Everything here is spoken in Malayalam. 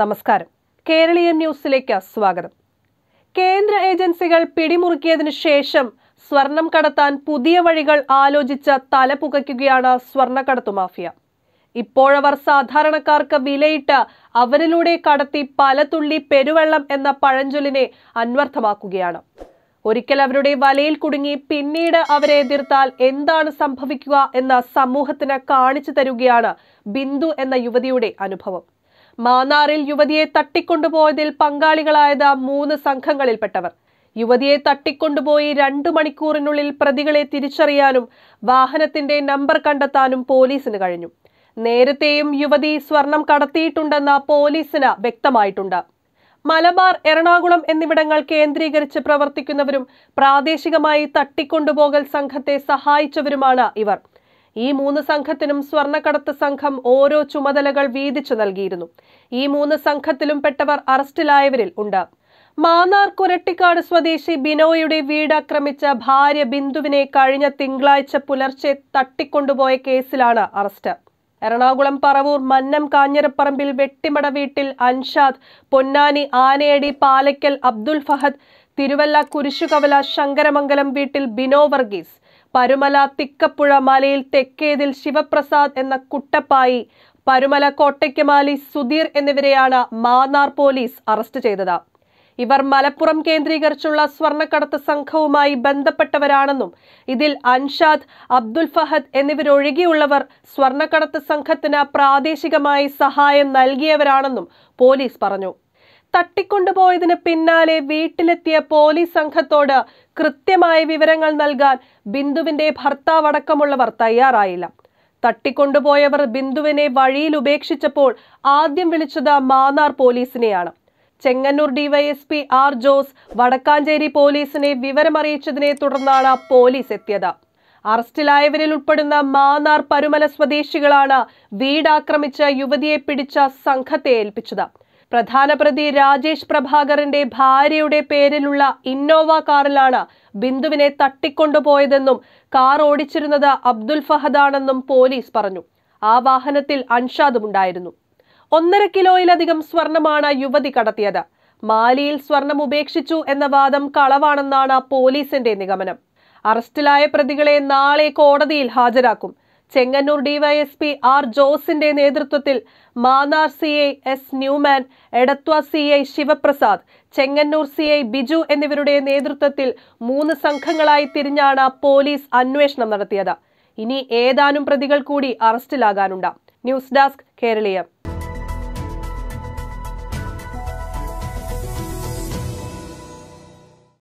നമസ്കാരം കേരളീയം ന്യൂസിലേക്ക് സ്വാഗതം കേന്ദ്ര ഏജൻസികൾ പിടിമുറുക്കിയതിനു ശേഷം സ്വർണം കടത്താൻ പുതിയ വഴികൾ ആലോചിച്ച പുകയ്ക്കുകയാണ് സ്വർണ്ണക്കടത്തു മാഫിയ ഇപ്പോഴവർ സാധാരണക്കാർക്ക് വിലയിട്ട് അവരിലൂടെ കടത്തി പലതുള്ളി പെരുവെള്ളം എന്ന പഴഞ്ചൊല്ലിനെ അന്വർത്ഥമാക്കുകയാണ് ഒരിക്കൽ അവരുടെ വലയിൽ കുടുങ്ങി പിന്നീട് അവരെ എതിർത്താൽ എന്താണ് സംഭവിക്കുക എന്ന സമൂഹത്തിന് കാണിച്ചു തരുകയാണ് ബിന്ദു എന്ന യുവതിയുടെ അനുഭവം മാന്നാറിൽ യുവതിയെ തട്ടിക്കൊണ്ടുപോയതിൽ പങ്കാളികളായത് മൂന്ന് സംഘങ്ങളിൽപ്പെട്ടവർ യുവതിയെ തട്ടിക്കൊണ്ടുപോയി രണ്ടു മണിക്കൂറിനുള്ളിൽ പ്രതികളെ തിരിച്ചറിയാനും വാഹനത്തിന്റെ നമ്പർ കണ്ടെത്താനും പോലീസിന് കഴിഞ്ഞു നേരത്തെയും യുവതി സ്വർണം കടത്തിയിട്ടുണ്ടെന്ന പോലീസിന് വ്യക്തമായിട്ടുണ്ട് മലബാർ എറണാകുളം എന്നിവിടങ്ങൾ കേന്ദ്രീകരിച്ച് പ്രവർത്തിക്കുന്നവരും പ്രാദേശികമായി തട്ടിക്കൊണ്ടുപോകൽ സംഘത്തെ സഹായിച്ചവരുമാണ് ഇവർ ഈ മൂന്ന് സംഘത്തിനും സ്വർണ്ണക്കടത്ത് സംഘം ഓരോ ചുമതലകൾ വീതിച്ചു നൽകിയിരുന്നു ഈ മൂന്ന് സംഘത്തിലും പെട്ടവർ അറസ്റ്റിലായവരിൽ ഉണ്ട് മാന്നാർ കുരട്ടിക്കാട് സ്വദേശി ബിനോയുടെ വീട് ആക്രമിച്ച ഭാര്യ ബിന്ദുവിനെ കഴിഞ്ഞ തിങ്കളാഴ്ച പുലർച്ചെ തട്ടിക്കൊണ്ടുപോയ കേസിലാണ് അറസ്റ്റ് എറണാകുളം പറവൂർ മന്നം കാഞ്ഞിരപ്പറമ്പിൽ വെട്ടിമട വീട്ടിൽ അൻഷാദ് പൊന്നാനി ആനയടി പാലയ്ക്കൽ അബ്ദുൽ ഫഹദ് തിരുവല്ല കുരിശുകവല ശങ്കരമംഗലം വീട്ടിൽ ബിനോ വർഗീസ് പരുമല തിക്കപ്പുഴ മലയിൽ തെക്കേതിൽ ശിവപ്രസാദ് എന്ന കുട്ടപ്പായി പരുമല കോട്ടയ്ക്കമാലി സുധീർ എന്നിവരെയാണ് മാന്നാർ പോലീസ് അറസ്റ്റ് ചെയ്തത് ഇവർ മലപ്പുറം കേന്ദ്രീകരിച്ചുള്ള സ്വർണ്ണക്കടത്ത് സംഘവുമായി ബന്ധപ്പെട്ടവരാണെന്നും ഇതിൽ അൻഷാദ് അബ്ദുൽ ഫഹദ് എന്നിവരൊഴികെയുള്ളവർ സ്വർണ്ണക്കടത്ത് സംഘത്തിന് പ്രാദേശികമായി സഹായം നൽകിയവരാണെന്നും പോലീസ് പറഞ്ഞു തട്ടിക്കൊണ്ടുപോയതിന് പിന്നാലെ വീട്ടിലെത്തിയ പോലീസ് സംഘത്തോട് കൃത്യമായ വിവരങ്ങൾ നൽകാൻ ബിന്ദുവിന്റെ ഭർത്താവടക്കമുള്ളവർ തയ്യാറായില്ല തട്ടിക്കൊണ്ടുപോയവർ ബിന്ദുവിനെ വഴിയിൽ ഉപേക്ഷിച്ചപ്പോൾ ആദ്യം വിളിച്ചത് മാന്നാർ പോലീസിനെയാണ് ചെങ്ങന്നൂർ ഡിവൈഎസ്പി ആർ ജോസ് വടക്കാഞ്ചേരി പോലീസിനെ വിവരമറിയിച്ചതിനെ തുടർന്നാണ് പോലീസ് എത്തിയത് അറസ്റ്റിലായവരിൽ ഉൾപ്പെടുന്ന മാന്നാർ പരുമല സ്വദേശികളാണ് വീടാക്രമിച്ച യുവതിയെ പിടിച്ച സംഘത്തെ ഏൽപ്പിച്ചത് പ്രധാന പ്രതി രാജേഷ് പ്രഭാകറിന്റെ ഭാര്യയുടെ പേരിലുള്ള ഇന്നോവ കാറിലാണ് ബിന്ദുവിനെ തട്ടിക്കൊണ്ടുപോയതെന്നും കാർ ഓടിച്ചിരുന്നത് അബ്ദുൽ ഫഹദാണെന്നും പോലീസ് പറഞ്ഞു ആ വാഹനത്തിൽ അൻഷാദും ഉണ്ടായിരുന്നു ഒന്നര കിലോയിലധികം സ്വർണമാണ് യുവതി കടത്തിയത് മാലിയിൽ സ്വർണം ഉപേക്ഷിച്ചു എന്ന വാദം കളവാണെന്നാണ് പോലീസിന്റെ നിഗമനം അറസ്റ്റിലായ പ്രതികളെ നാളെ കോടതിയിൽ ഹാജരാക്കും ചെങ്ങന്നൂർ ഡിവൈഎസ്പി ആർ ജോസിന്റെ നേതൃത്വത്തിൽ Mannar C I S Newman Edathua C I Sivaprasad Chengannur C I Biju എന്നിവരുടെ നേതൃത്വത്തിൽ മൂന്ന് സംഘങ്ങളായി തിരിഞ്ഞാണ് പോലീസ് അന്വേഷണം നടത്തിയത് ഇനി ഏതാനും പ്രതികൾ കൂടി അറസ്റ്റിലാകാനുണ്ട് ന്യൂസ് ഡെസ്ക് കേരളീയം